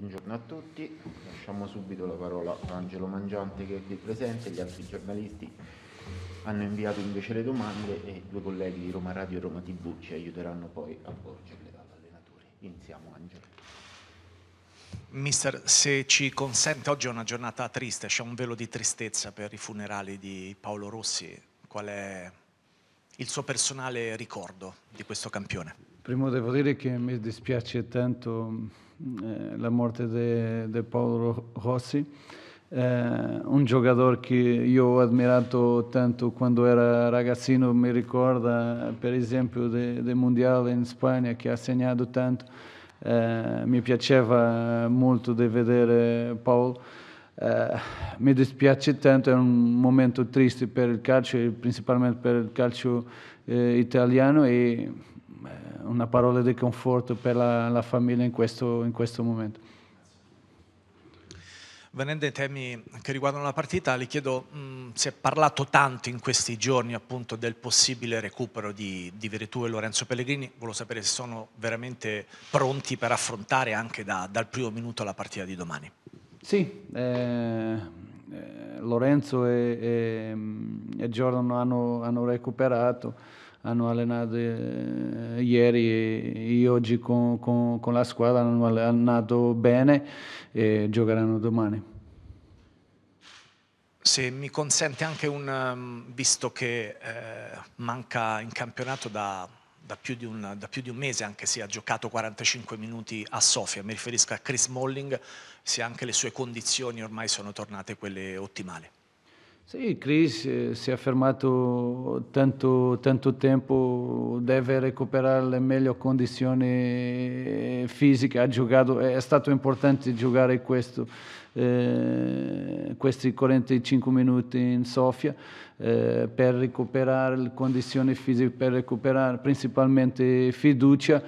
Buongiorno a tutti, lasciamo subito la parola a Angelo Mangiante che è qui presente, gli altri giornalisti hanno inviato invece le domande e i due colleghi di Roma Radio e Roma TV ci aiuteranno poi a porgerle all'allenatore. Iniziamo Angelo. Mister, se ci consente, oggi è una giornata triste, c'è un velo di tristezza per i funerali di Paolo Rossi. Qual è il suo personale ricordo di questo campione? Primo devo dire che mi dispiace tanto mm, eh, la morte di de- Paolo Rossi, eh, un giocatore che io ho ammirato tanto quando era ragazzino, mi ricorda per esempio del Mondiale in Spagna che ha segnato tanto, eh, mi piaceva molto di vedere Paolo. Uh, mi dispiace tanto, è un momento triste per il calcio e principalmente per il calcio eh, italiano e eh, una parola di conforto per la, la famiglia in questo, in questo momento. Venendo ai temi che riguardano la partita, le chiedo, mh, si è parlato tanto in questi giorni appunto del possibile recupero di, di Veretù e Lorenzo Pellegrini, volevo sapere se sono veramente pronti per affrontare anche da, dal primo minuto la partita di domani. Sì, eh, eh Lorenzo e, e, e, Jordan hanno, hanno recuperato hanno allenato eh, ieri e oggi con, con, con, la squadra, hanno allenato bene e giocheranno domani. Se mi consente anche un, ehm, visto che eh, manca in campionato da da più, un, da più, di un, mese, anche se ha giocato 45 minuti a Sofia, mi riferisco a Chris Molling, se anche le sue condizioni ormai sono tornate quelle ottimali. Sì, Chris eh, si è fermato tanto, tanto, tempo, deve recuperare le meglio condizioni fisiche, ha giocato, è stato importante giocare questo eh, questi 45 minuti in Sofia eh, per recuperare le condizioni fisiche, per recuperare principalmente fiducia,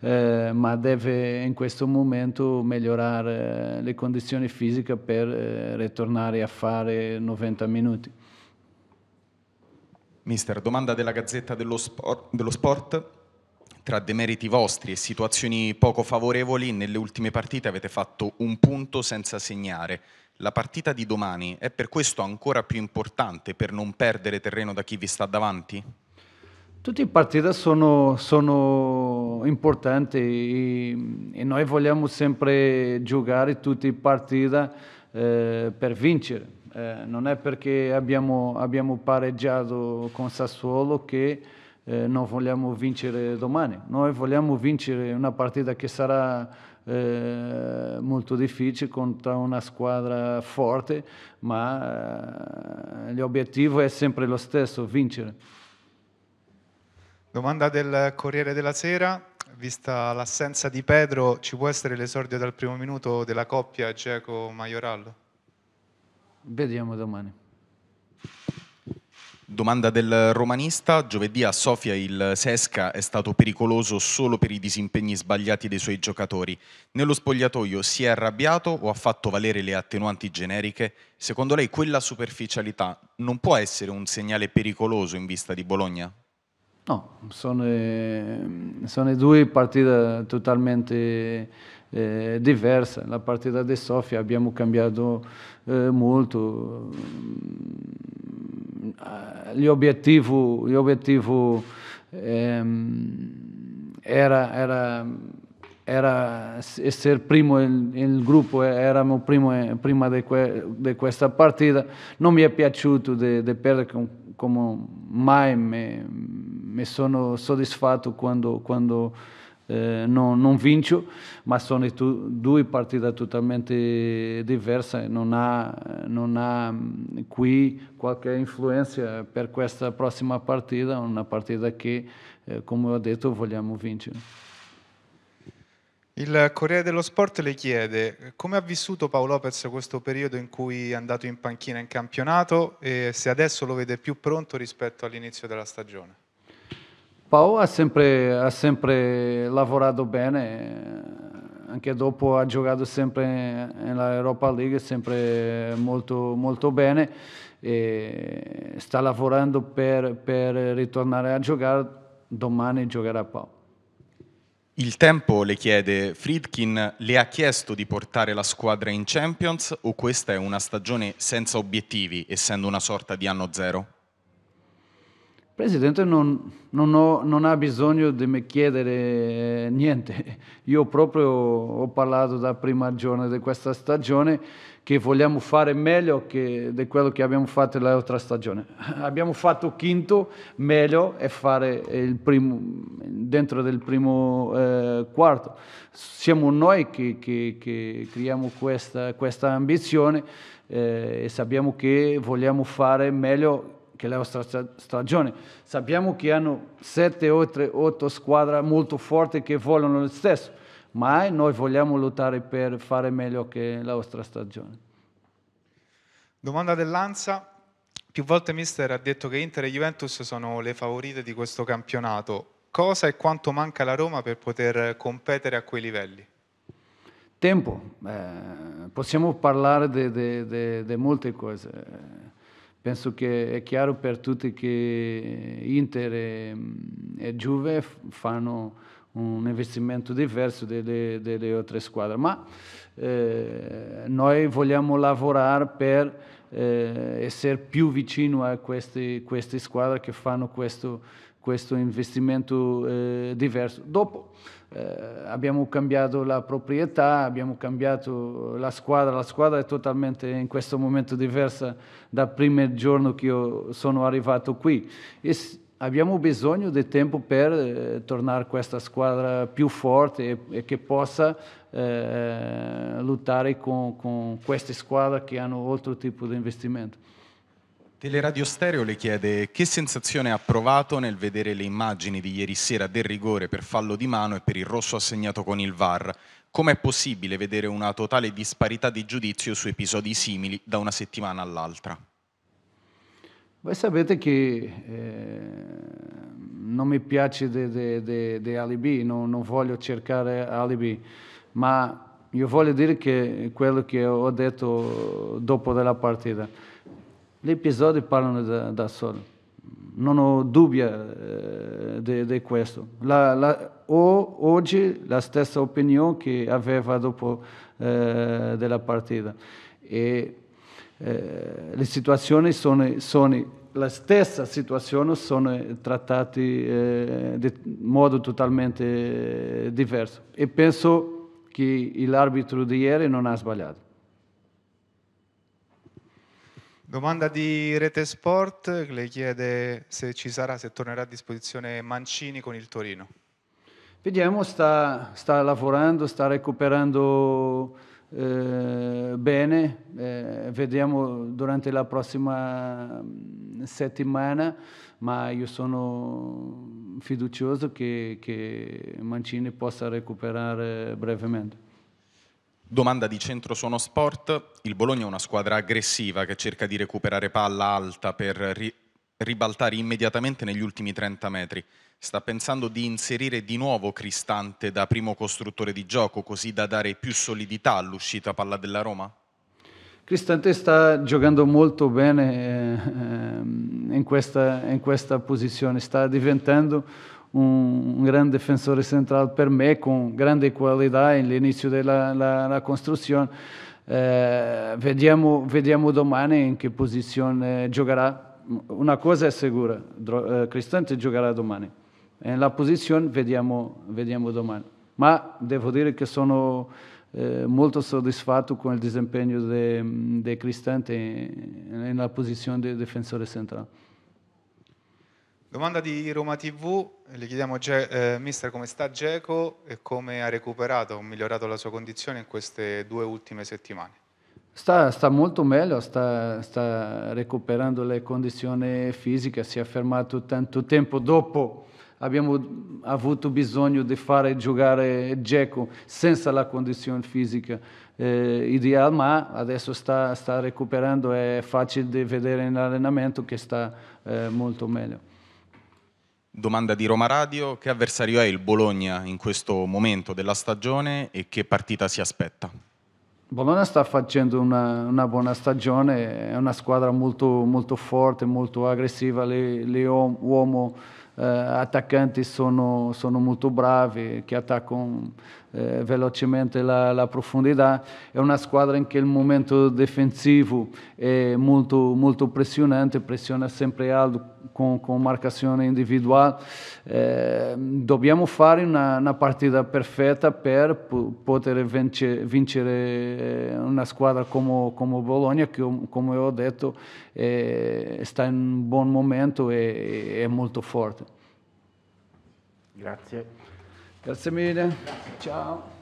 eh, ma deve in questo momento migliorare le condizioni fisiche per eh, ritornare a fare 90 minuti. Mister, domanda della Gazzetta dello Sport. Dello sport tra demeriti vostri e situazioni poco favorevoli, nelle ultime partite avete fatto un punto senza segnare. La partita di domani è per questo ancora più importante per non perdere terreno da chi vi sta davanti? Tutte le partite sono, sono importanti e, e, noi vogliamo sempre giocare tutte le partite eh, per vincere. Eh, non è perché abbiamo, abbiamo pareggiato con Sassuolo che eh, non vogliamo vincere domani, noi vogliamo vincere una partita che sarà eh, molto difficile contro una squadra forte, ma eh, l'obiettivo è sempre lo stesso, vincere. Domanda del Corriere della Sera, vista l'assenza di Pedro, ci può essere l'esordio dal primo minuto della coppia Geco-Maioral? Vediamo domani. Domanda del romanista, giovedì a Sofia il Sesca è stato pericoloso solo per i disimpegni sbagliati dei suoi giocatori. Nello spogliatoio si è arrabbiato o ha fatto valere le attenuanti generiche? Secondo lei quella superficialità non può essere un segnale pericoloso in vista di Bologna? No, sono, ehm, sono due partite totalmente eh, diverse. La partita di Sofia abbiamo cambiato eh, molto eh, l'obiettivo, l'obiettivo ehm, era, era, era, essere primo nel gruppo, eravamo primo, prima di, que, di, questa partita. Non mi è piaciuto di, di perdere con, come mai, mi, mi sono soddisfatto quando, quando eh, non, non vince, ma sono due partite totalmente diverse, non ha, non ha mm, qui qualche influenza per questa prossima partita, una partita che, eh, come ho detto, vogliamo vincere. Il Corriere dello Sport le chiede come ha vissuto Paolo Lopez questo periodo in cui è andato in panchina in campionato e se adesso lo vede più pronto rispetto all'inizio della stagione. Pau ha sempre, ha sempre lavorato bene, anche dopo ha giocato sempre nella Europa League, sempre molto, molto bene e sta lavorando per, per, ritornare a giocare, domani giocherà a Pau. Il tempo le chiede, Friedkin le ha chiesto di portare la squadra in Champions o questa è una stagione senza obiettivi, essendo una sorta di anno zero? Presidente non, non, ho, non, ha bisogno di me chiedere niente. Io proprio ho parlato dal primo giorno di questa stagione che vogliamo fare meglio di quello che abbiamo fatto l'altra stagione. Abbiamo fatto quinto, meglio è fare primo, dentro del primo eh, quarto. Siamo noi che, che, che creiamo questa, questa ambizione eh, e sappiamo che vogliamo fare meglio che è la nostra stagione. Sappiamo che hanno sette o otto squadre molto forti che vogliono lo stesso, ma noi vogliamo lottare per fare meglio che la nostra stagione. Domanda dell'Ansa. Più volte Mister ha detto che Inter e Juventus sono le favorite di questo campionato. Cosa e quanto manca la Roma per poter competere a quei livelli? Tempo. Eh, possiamo parlare di molte cose penso che è chiaro per tutti che Inter e, e Juve fanno un investimento diverso delle, delle altre squadre, ma eh, noi vogliamo lavorare per eh, essere più vicino a queste, queste squadre che fanno questo questo investimento eh, diverso. Dopo eh, abbiamo cambiato la proprietà, abbiamo cambiato la squadra, la squadra è totalmente in questo momento diversa dal primo giorno che io sono arrivato qui. E abbiamo bisogno di tempo per eh, tornare questa squadra più forte e, e che possa eh, lottare con, con queste squadre che hanno altro tipo di investimento. Teleradio Stereo le chiede che sensazione ha provato nel vedere le immagini di ieri sera del rigore per fallo di mano e per il rosso assegnato con il VAR. Com'è possibile vedere una totale disparità di giudizio su episodi simili da una settimana all'altra? Voi sapete che eh, non mi piace di alibi, non, non voglio cercare alibi, ma io voglio dire che quello che ho detto dopo della partita gli episodi parlano da, da soli, non ho dubbio eh, di, questo. La, la, ho oggi la stessa opinione che aveva dopo eh, della partita. E, eh, le situazioni sono, sono, la stessa situazione, sono trattate eh, in modo totalmente eh, diverso. E penso che l'arbitro di ieri non ha sbagliato. Domanda di Rete Sport, le chiede se ci sarà, se tornerà a disposizione Mancini con il Torino. Vediamo, sta, sta lavorando, sta recuperando eh, bene, eh, vediamo durante la prossima mm, settimana, ma io sono fiducioso che, che Mancini possa recuperare brevemente. Domanda di centro Suono Sport, il Bologna è una squadra aggressiva che cerca di recuperare palla alta per ri ribaltare immediatamente negli ultimi 30 metri. Sta pensando di inserire di nuovo Cristante da primo costruttore di gioco, così da dare più solidità all'uscita palla della Roma? Cristante sta giocando molto bene eh, ehm, in, questa, in, questa, posizione, sta diventando un, un grande difensore centrale per me con grande qualità all'inizio della la, la costruzione. Eh, vediamo, vediamo, domani in che posizione giocherà. Una cosa è sicura, eh, Cristante giocherà domani. E la posizione vediamo, vediamo domani. Ma devo dire che sono eh, molto soddisfatto con il dispegno di de, de Cristante nella posizione di difensore centrale. Domanda di Roma TV, le chiediamo eh, mister come sta Geco e come ha recuperato o migliorato la sua condizione in queste due ultime settimane. Sta, sta molto meglio, sta, sta, recuperando le condizioni fisiche, si è fermato tanto tempo dopo, abbiamo avuto bisogno di fare giocare Geco senza la condizione fisica eh, ideale, ma adesso sta, sta recuperando, è facile di vedere in allenamento che sta eh, molto meglio. Domanda di Roma Radio, che avversario è il Bologna in questo momento della stagione e che partita si aspetta? Bologna sta facendo una, una buona stagione, è una squadra molto, molto forte, molto aggressiva, le, le uomo, eh, attaccanti sono, sono, molto bravi, che attaccano eh, velocemente la, la, profondità, è una squadra in cui il momento difensivo è molto, molto pressionante, pressiona sempre alto com com marcação individual eh, dobbiamo fare una, una, partita perfetta per poter vincere, vincere eh, una squadra come, come, Bologna che come ho detto eh, sta in un buon momento e è molto forte. Grazie. Grazie mille. Grazie. Ciao.